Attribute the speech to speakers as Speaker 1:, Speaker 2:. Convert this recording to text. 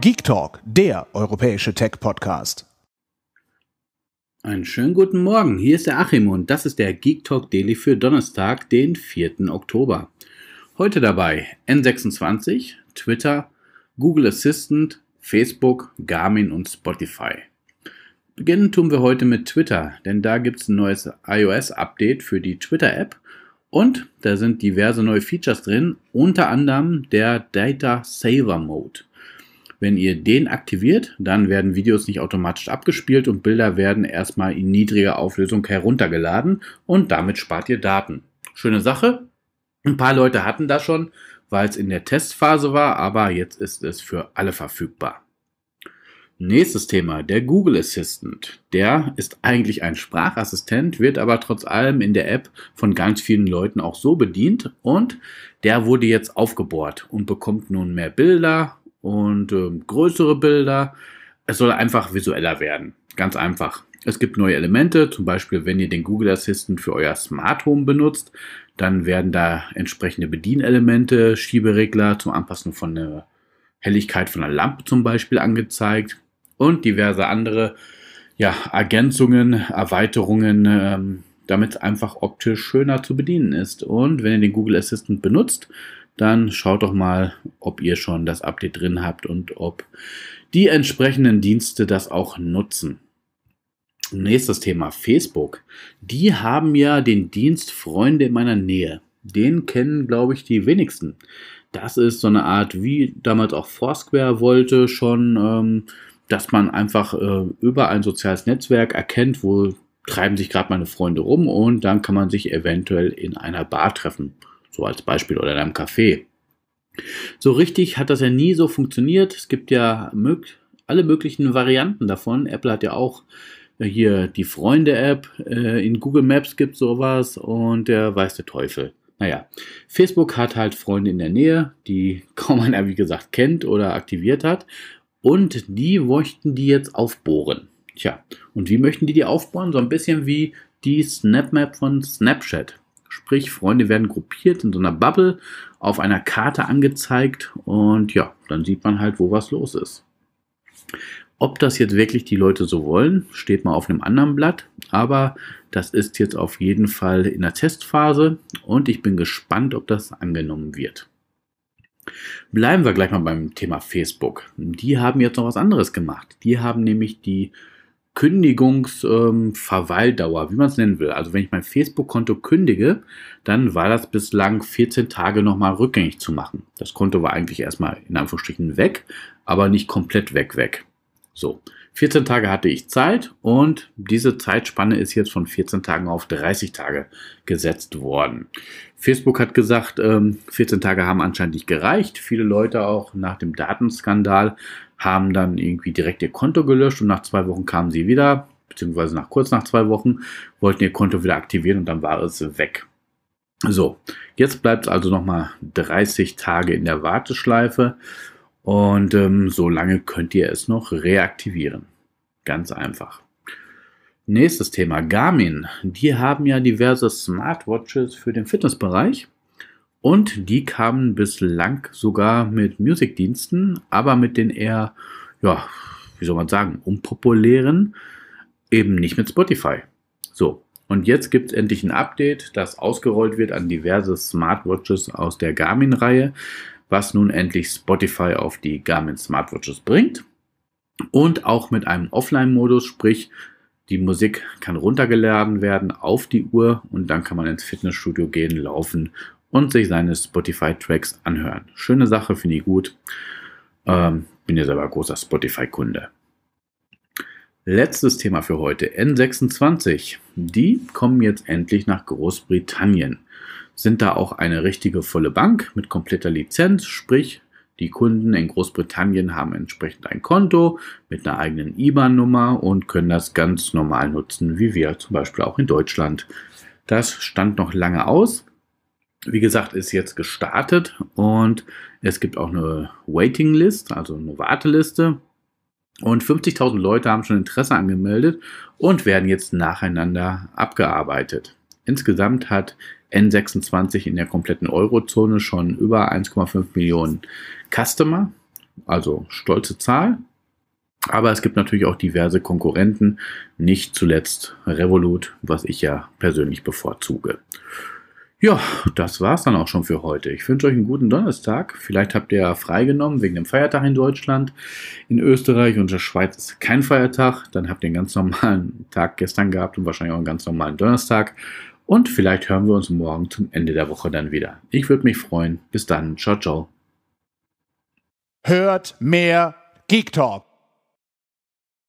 Speaker 1: Geek Talk, der europäische Tech-Podcast. Einen schönen guten Morgen, hier ist der Achim und das ist der Geek Talk Daily für Donnerstag, den 4. Oktober. Heute dabei N26, Twitter, Google Assistant, Facebook, Garmin und Spotify. Beginnen tun wir heute mit Twitter, denn da gibt es ein neues iOS-Update für die Twitter-App und da sind diverse neue Features drin, unter anderem der Data Saver Mode. Wenn ihr den aktiviert, dann werden Videos nicht automatisch abgespielt und Bilder werden erstmal in niedriger Auflösung heruntergeladen und damit spart ihr Daten. Schöne Sache. Ein paar Leute hatten das schon, weil es in der Testphase war, aber jetzt ist es für alle verfügbar. Nächstes Thema, der Google Assistant. Der ist eigentlich ein Sprachassistent, wird aber trotz allem in der App von ganz vielen Leuten auch so bedient und der wurde jetzt aufgebohrt und bekommt nun mehr Bilder, und äh, größere Bilder. Es soll einfach visueller werden. Ganz einfach. Es gibt neue Elemente, zum Beispiel wenn ihr den Google Assistant für euer Smart Home benutzt, dann werden da entsprechende Bedienelemente, Schieberegler zum Anpassen von der Helligkeit von der Lampe zum Beispiel angezeigt und diverse andere ja, Ergänzungen, Erweiterungen, ähm, damit es einfach optisch schöner zu bedienen ist. Und wenn ihr den Google Assistant benutzt, dann schaut doch mal, ob ihr schon das Update drin habt und ob die entsprechenden Dienste das auch nutzen. Nächstes Thema, Facebook. Die haben ja den Dienst Freunde in meiner Nähe. Den kennen, glaube ich, die wenigsten. Das ist so eine Art, wie damals auch Foursquare wollte, schon, ähm, dass man einfach äh, über ein soziales Netzwerk erkennt, wo treiben sich gerade meine Freunde rum und dann kann man sich eventuell in einer Bar treffen so als Beispiel, oder in einem Café. So richtig hat das ja nie so funktioniert. Es gibt ja mög alle möglichen Varianten davon. Apple hat ja auch äh, hier die Freunde-App, äh, in Google Maps gibt sowas und der weiß der Teufel. Naja, Facebook hat halt Freunde in der Nähe, die kaum einer, wie gesagt, kennt oder aktiviert hat. Und die möchten die jetzt aufbohren. Tja, und wie möchten die die aufbohren? So ein bisschen wie die SnapMap von Snapchat. Sprich, Freunde werden gruppiert in so einer Bubble auf einer Karte angezeigt und ja, dann sieht man halt, wo was los ist. Ob das jetzt wirklich die Leute so wollen, steht mal auf einem anderen Blatt, aber das ist jetzt auf jeden Fall in der Testphase und ich bin gespannt, ob das angenommen wird. Bleiben wir gleich mal beim Thema Facebook. Die haben jetzt noch was anderes gemacht. Die haben nämlich die Kündigungsverweildauer, ähm, wie man es nennen will. Also wenn ich mein Facebook-Konto kündige, dann war das bislang 14 Tage nochmal rückgängig zu machen. Das Konto war eigentlich erstmal in Anführungsstrichen weg, aber nicht komplett weg, weg. So. 14 Tage hatte ich Zeit und diese Zeitspanne ist jetzt von 14 Tagen auf 30 Tage gesetzt worden. Facebook hat gesagt, 14 ähm, Tage haben anscheinend nicht gereicht. Viele Leute auch nach dem Datenskandal haben dann irgendwie direkt ihr Konto gelöscht und nach zwei Wochen kamen sie wieder, beziehungsweise nach kurz nach zwei Wochen, wollten ihr Konto wieder aktivieren und dann war es weg. So, jetzt bleibt es also nochmal 30 Tage in der Warteschleife und ähm, solange könnt ihr es noch reaktivieren. Ganz einfach. Nächstes Thema, Garmin. Die haben ja diverse Smartwatches für den Fitnessbereich. Und die kamen bislang sogar mit Musikdiensten, aber mit den eher, ja, wie soll man sagen, unpopulären, eben nicht mit Spotify. So, und jetzt gibt es endlich ein Update, das ausgerollt wird an diverse Smartwatches aus der Garmin-Reihe, was nun endlich Spotify auf die Garmin Smartwatches bringt. Und auch mit einem Offline-Modus, sprich die Musik kann runtergeladen werden auf die Uhr und dann kann man ins Fitnessstudio gehen, laufen und sich seine Spotify-Tracks anhören. Schöne Sache, finde ich gut. Ähm, bin ja selber großer Spotify-Kunde. Letztes Thema für heute, N26. Die kommen jetzt endlich nach Großbritannien sind da auch eine richtige volle Bank mit kompletter Lizenz, sprich die Kunden in Großbritannien haben entsprechend ein Konto mit einer eigenen IBAN-Nummer und können das ganz normal nutzen, wie wir zum Beispiel auch in Deutschland. Das stand noch lange aus. Wie gesagt, ist jetzt gestartet und es gibt auch eine Waiting List, also eine Warteliste. Und 50.000 Leute haben schon Interesse angemeldet und werden jetzt nacheinander abgearbeitet. Insgesamt hat N26 in der kompletten Eurozone schon über 1,5 Millionen Customer, also stolze Zahl. Aber es gibt natürlich auch diverse Konkurrenten, nicht zuletzt Revolut, was ich ja persönlich bevorzuge. Ja, das war's dann auch schon für heute. Ich wünsche euch einen guten Donnerstag. Vielleicht habt ihr ja freigenommen wegen dem Feiertag in Deutschland. In Österreich und der Schweiz ist kein Feiertag. Dann habt ihr einen ganz normalen Tag gestern gehabt und wahrscheinlich auch einen ganz normalen Donnerstag. Und vielleicht hören wir uns morgen zum Ende der Woche dann wieder. Ich würde mich freuen. Bis dann. Ciao, ciao. Hört mehr Geek Talk.